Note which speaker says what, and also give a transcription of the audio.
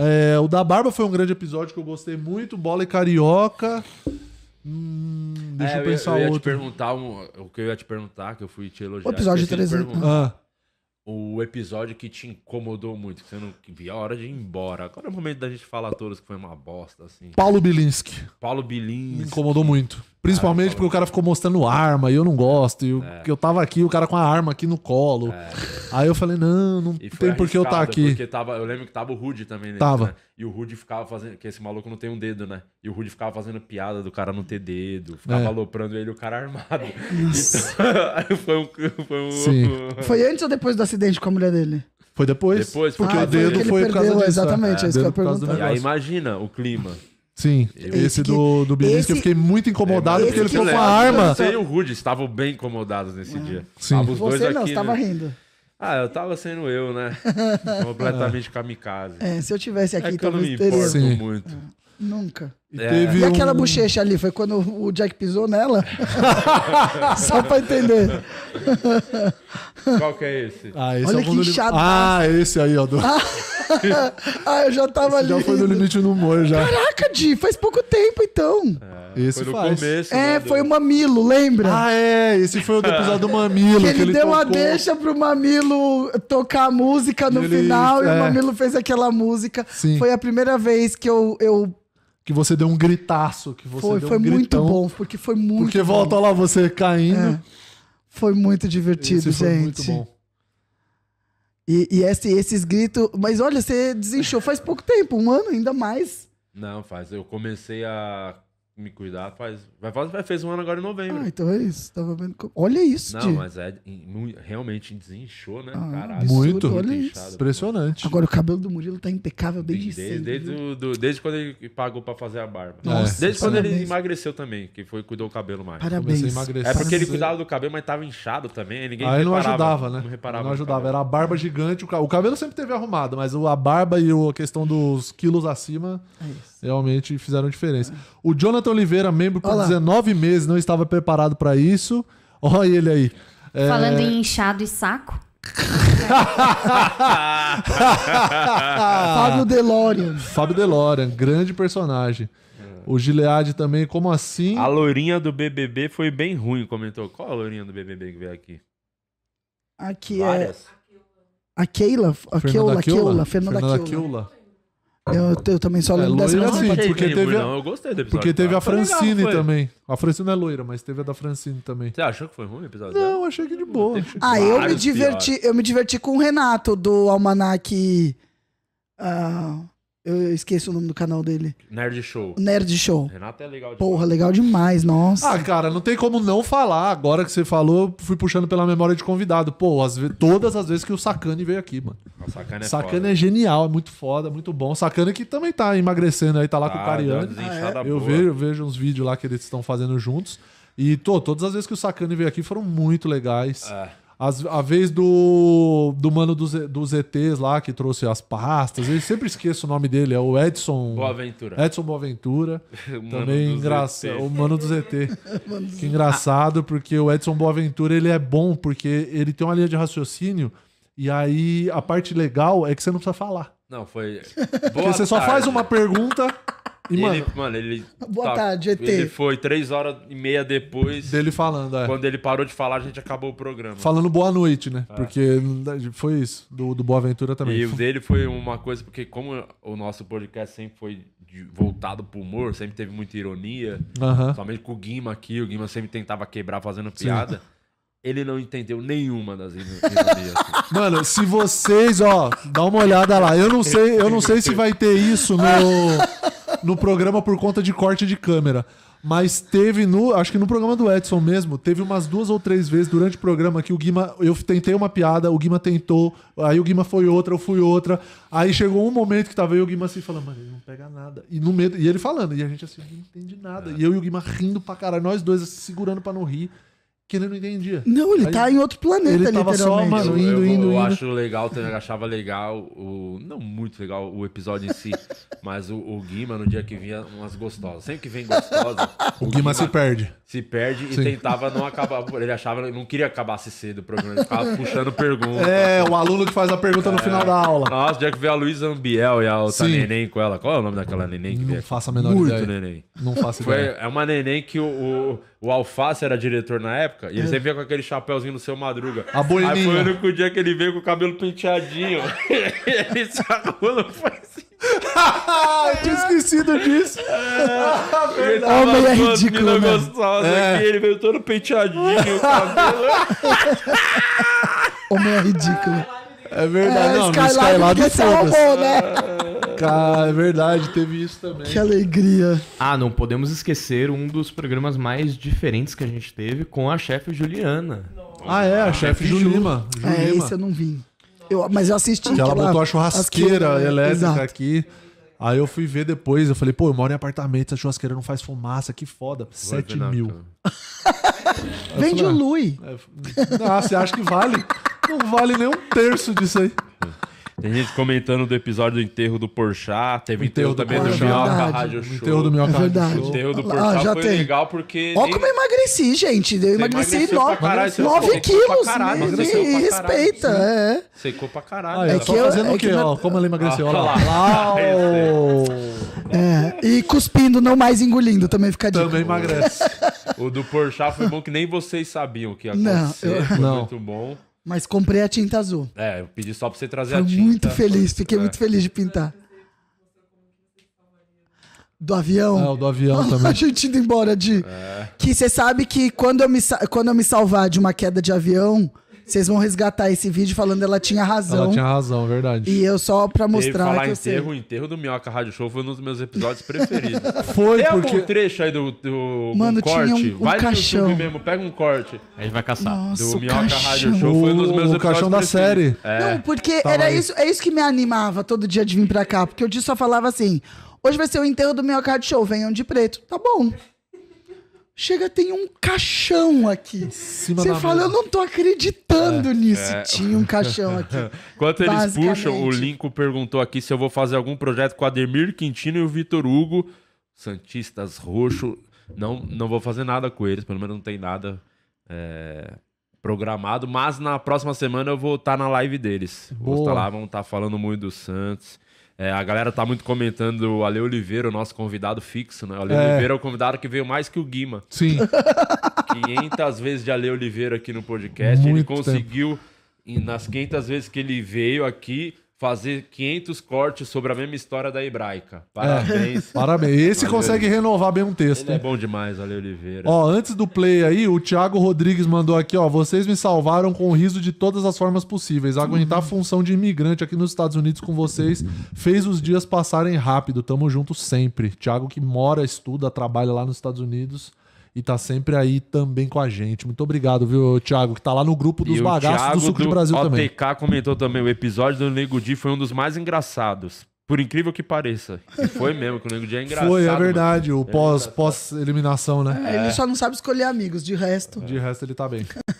Speaker 1: É, o da Barba foi um grande episódio que eu gostei muito. Bola e Carioca. Hum, deixa é, eu, pensar eu eu ia outro. Te
Speaker 2: perguntar um, o que eu ia te perguntar, que eu fui te elogiar. O episódio 300. Né? Ah o episódio que te incomodou muito, que você não via a hora de ir embora. Agora é o momento da gente falar a todos que foi uma bosta, assim. Paulo Bilinski. Paulo Bilinski. Me incomodou
Speaker 1: muito. Principalmente cara, porque o cara ficou mostrando arma e eu não gosto. E eu, é. eu tava aqui, o cara com a arma aqui no colo. É. Aí eu falei, não, não tem por que eu estar tá aqui. Porque
Speaker 2: tava, eu lembro que tava o Rude também. Nesse, né? tava. Né? E o Rude ficava fazendo. Que esse maluco não tem um dedo, né? E o Rude ficava fazendo piada do cara não ter dedo. Ficava é. aloprando ele, o cara armado. Então, foi um. Foi, um, Sim. foi
Speaker 3: antes ou depois do acidente com a mulher dele?
Speaker 1: Foi depois. Depois, porque ah, o dedo foi, por causa disso. É. Exatamente, é, é isso que eu perguntei. E aí
Speaker 2: imagina o clima. Sim, eu, esse, esse que, do, do Benício que eu
Speaker 1: fiquei muito incomodado porque ele ficou com a arma. Você e
Speaker 2: o Rude estavam bem incomodados nesse dia. Sim. os Você dois não, aqui, estava né? rindo. Ah, eu tava sendo eu, né? Completamente kamikaze. É, se eu tivesse é aqui, é que eu não me importo muito. É, nunca. E, é. e aquela um... bochecha
Speaker 3: ali? Foi quando o Jack pisou nela? Só pra entender.
Speaker 2: Qual que é esse? Ah, esse é Olha é que inchado. Li... Ah,
Speaker 1: esse aí, ó. Do... ah,
Speaker 3: ah eu já tava esse ali. Já foi no limite do humor já. Caraca, Di, faz pouco tempo então.
Speaker 1: É, esse foi
Speaker 2: faz.
Speaker 3: Começo, é, né, foi o Mamilo, lembra? Ah, é. Esse foi o episódio do Mamilo. Que ele, que ele deu tocou. uma deixa pro Mamilo tocar a música no ele... final é. e o é. Mamilo fez aquela música. Sim. Foi a primeira vez que eu, eu
Speaker 1: que você deu um gritaço, que você foi, deu foi um gritão, muito bom,
Speaker 3: porque foi muito Porque bom. volta
Speaker 1: lá você caindo. É, foi muito divertido, Esse gente.
Speaker 3: Foi muito bom. E, e esse, esses gritos. Mas olha, você desinchou faz pouco tempo, um ano ainda mais.
Speaker 2: Não, faz. Eu comecei a me cuidar faz. Vai fazer, vai fez um ano agora em novembro. Ah,
Speaker 3: então é isso. Tava vendo Que... Olha isso, Não,
Speaker 2: mas é realmente desinchou, né? Ah, Caralho. Muito. Olha isso. Impressionante.
Speaker 3: Agora o cabelo do Murilo tá impecável desde, desde sempre.
Speaker 2: Desde, do, do, desde quando ele pagou pra fazer a barba. Nossa, desde quando parabéns. ele emagreceu também, que foi cuidou o cabelo mais. Parabéns. É porque ele cuidava do cabelo, mas tava inchado também. Ninguém Aí ah, não ajudava, né? Não reparava. Não ajudava.
Speaker 1: Era a barba gigante. O cabelo sempre teve arrumado, mas a barba e a questão dos quilos acima. É isso realmente fizeram diferença. O Jonathan Oliveira, membro por Olá. 19 meses, não estava preparado para isso. Olha ele aí. É... Falando em
Speaker 3: inchado e saco. Fábio
Speaker 1: Delorean. Fábio Delorean, grande personagem. O Gilead também, como assim? A
Speaker 2: loirinha do BBB foi bem ruim, comentou. Qual a loirinha do BBB que veio aqui? Aqui é Várias. é.
Speaker 3: A Keila. A Keula, Keula. Fernanda
Speaker 2: Keula.
Speaker 1: Eu, eu também só é lembro é, dessa loira, sim, porque teve, a, não, eu gostei do Porque teve tá? a Francine legal, também. A Francine é loira, mas teve a da Francine também. Você achou que foi ruim o episódio? Não, achei que de boa. Ah, eu me diverti,
Speaker 3: eu me diverti com o Renato do Almanac. Uh, eu esqueço o nome do canal dele. Nerd Show. Nerd Show. Renato é legal demais. Porra, legal demais,
Speaker 1: nossa. Ah, cara, não tem como não falar. Agora que você falou, fui puxando pela memória de convidado. Pô, as todas as vezes que o Sacane veio aqui, mano.
Speaker 2: O Sacane é Sacane foda.
Speaker 1: é genial, é muito foda, muito bom. Sacane que também tá emagrecendo aí, tá lá tá, com o tá, Cariano. Ah, é? Eu vejo, eu vejo uns vídeos lá que eles estão fazendo juntos. E tô, todas as vezes que o Sacane veio aqui foram muito legais. É. As, a vez do, do mano dos, dos ETs lá, que trouxe as pastas, eu sempre esqueço o nome dele, é o Edson. Boaventura. Edson Boaventura. também engraçado. O mano dos ET. que engraçado, porque o Edson Boaventura ele é bom, porque ele tem uma linha de raciocínio, e aí a parte legal é que você não precisa falar.
Speaker 2: Não, foi. Boa porque você
Speaker 1: tarde. só faz uma pergunta.
Speaker 2: E, mano, ele, mano, ele. Boa tá, tarde, ET. Ele foi três horas e meia depois. Dele falando, é. Quando ele parou de falar, a gente acabou o programa. Falando boa noite, né? É. Porque
Speaker 1: foi isso. Do, do Boa Aventura também. E o
Speaker 2: dele foi uma coisa, porque como o nosso podcast sempre foi de, voltado pro humor, sempre teve muita ironia. Uh -huh. Somente com o Guima aqui, o Guima sempre tentava quebrar fazendo piada. Sim ele não entendeu nenhuma das ironias. Assim.
Speaker 1: Mano, se vocês, ó, dá uma olhada lá. Eu não sei, eu não sei se vai ter isso no no programa por conta de corte de câmera. Mas teve no. Acho que no programa do Edson mesmo, teve umas duas ou três vezes durante o programa que o Guima. Eu tentei uma piada, o Guima tentou, aí o Guima foi outra, eu fui outra. Aí chegou um momento que tava aí e o Guima assim falando, mano, ele não pega nada. E no medo. E ele falando, e a gente assim, não entende nada. É. E eu e o Guima rindo pra caralho, nós dois assim, segurando pra não rir que ele não entendia. Não, ele Aí, tá em outro planeta, ele tava só, mano, indo, eu, eu, indo, eu acho
Speaker 2: legal, eu achava legal, o, não muito legal o episódio em si, mas o, o Guima, no dia que vinha umas gostosas, sempre que vem gostosa... o, o Guima, se perde. Se perde Sim. e tentava não acabar, ele achava, não queria se cedo o programa, ele ficava puxando pergunta. É,
Speaker 1: o aluno que faz a pergunta é, no final da aula.
Speaker 2: Nossa, o dia que veio a Luísa Ambiel e a outra Sim. neném com ela, qual é o nome daquela neném que Não veio? faço a menor muito ideia. Neném. Não faço ideia. Foi, é uma neném que o, o o Alface era diretor na época, e ele é. sempre com aquele chapéuzinho no seu madruga. A bolinha. Aí foi o único dia que ele veio com o cabelo penteadinho. ele se arrumou, foi assim.
Speaker 1: eu tinha esquecido disso. É, ele é tava Homem é ridículo, né?
Speaker 2: gostosa é. ele veio todo penteadinho, o cabelo.
Speaker 1: Homem é ridículo. É verdade, é, não, Skylab, no Skylab, Skylab Né? É. Cara, é verdade, teve isso também. Que alegria. Ah, não podemos esquecer um dos programas
Speaker 2: mais diferentes que a gente teve com a chefe Juliana. Ah, é, a, a chefe Julima. Ju. É, esse
Speaker 3: eu não vi. Eu, mas eu assisti. Que ela botou a churrasqueira elétrica exato.
Speaker 2: aqui.
Speaker 1: Aí eu fui ver depois, eu falei, pô, eu moro em apartamento, essa churrasqueira não faz fumaça, que foda. Vai 7 mil. Vende o Lui. Ah, é, você acha que vale? Não vale nem um terço disso aí.
Speaker 2: Tem gente comentando do episódio do enterro do Porchat, teve enterro, também do, do Minhoca Rádio é Show. Enterro do Minhoca ah, é verdade. enterro do Porchat ah, já foi tem. legal porque...
Speaker 1: Olha nem...
Speaker 3: como eu emagreci, gente. Eu emagreci 9 quilos. Caralho, né? me, respeita, é.
Speaker 2: Secou pra caralho. Ah, é que eu, fazendo é o quê? ó, como ela emagreceu. Ah, olha lá. lá.
Speaker 3: É. é, e cuspindo, não mais engolindo, também fica dica. Também emagrece.
Speaker 2: o do Porchat foi bom que nem vocês sabiam que aconteceu. Não, Foi não. muito bom.
Speaker 3: Mas comprei a tinta azul.
Speaker 2: É, eu pedi só pra você trazer Foi a tinta. muito feliz, fiquei é. muito feliz
Speaker 3: de pintar. Do avião? É, o do
Speaker 2: avião também. A
Speaker 3: gente indo embora de. É. Que você sabe que quando eu, me, quando eu me salvar de uma queda de avião, vocês vão resgatar esse vídeo falando ela tinha razão. Ela tinha razão, verdade. E eu só pra mostrar. falar que enterro, sei. o
Speaker 2: enterro do Minhoca Rádio Show foi um dos meus episódios preferidos. foi, Tem porque... algum trecho aí do, do Mano, um corte? Tinha um, um vai caixão. no mesmo, pega um corte. A gente vai caçar. Nossa, do Minhoca caixão. Rádio Show foi um dos meus o episódios. caixão da série. É. Não, porque era isso,
Speaker 3: é isso que me animava todo dia de vir pra cá. Porque eu só falava assim: hoje vai ser o enterro do Minhoca Rádio Show, venham de preto. Tá bom. Chega, tem um caixão aqui. Você fala, eu não tô acreditando é, nisso. É. Tinha um caixão aqui. Enquanto eles puxam, o linko
Speaker 2: perguntou aqui se eu vou fazer algum projeto com Ademir Quintino e o Vitor Hugo, Santistas Roxo. Não, não vou fazer nada com eles, pelo menos não tem nada é, programado. Mas na próxima semana eu vou estar tá na live deles. Boa. Vou estar tá lá, vão estar tá falando muito do Santos. É, a galera tá muito comentando o Ale Oliveira, o nosso convidado fixo, né? O Ale é. Oliveira é o convidado que veio mais que o Guima. Sim. 500 vezes de Ale Oliveira aqui no podcast. Muito ele conseguiu, tempo. nas 500 vezes que ele veio aqui, fazer 500 cortes sobre a mesma história da hebraica. É. Parabéns. É, parabéns. Esse valeu, consegue Oliveira. renovar bem um texto. Ele é bom demais, valeu, Oliveira. Ó, antes
Speaker 1: do play aí, o Thiago Rodrigues mandou aqui, ó, vocês me salvaram com o riso de todas as formas possíveis. Aguentar a uhum. função de imigrante aqui nos Estados Unidos com vocês fez os dias passarem rápido. Tamo junto sempre. Thiago que mora, estuda, trabalha lá nos Estados Unidos e tá sempre aí também com a gente. Muito obrigado, viu, Thiago, que tá lá no grupo dos bagaços do Suco do de Brasil OTK também. O
Speaker 2: TK comentou também, o episódio do Nego Di foi um dos mais engraçados. Por incrível que pareça. E foi mesmo, que o Nego Di é engraçado. Foi, é verdade. Mano. O
Speaker 1: pós-eliminação, é pós né? É, ele só
Speaker 3: não sabe escolher amigos, de resto...
Speaker 1: De resto ele tá bem.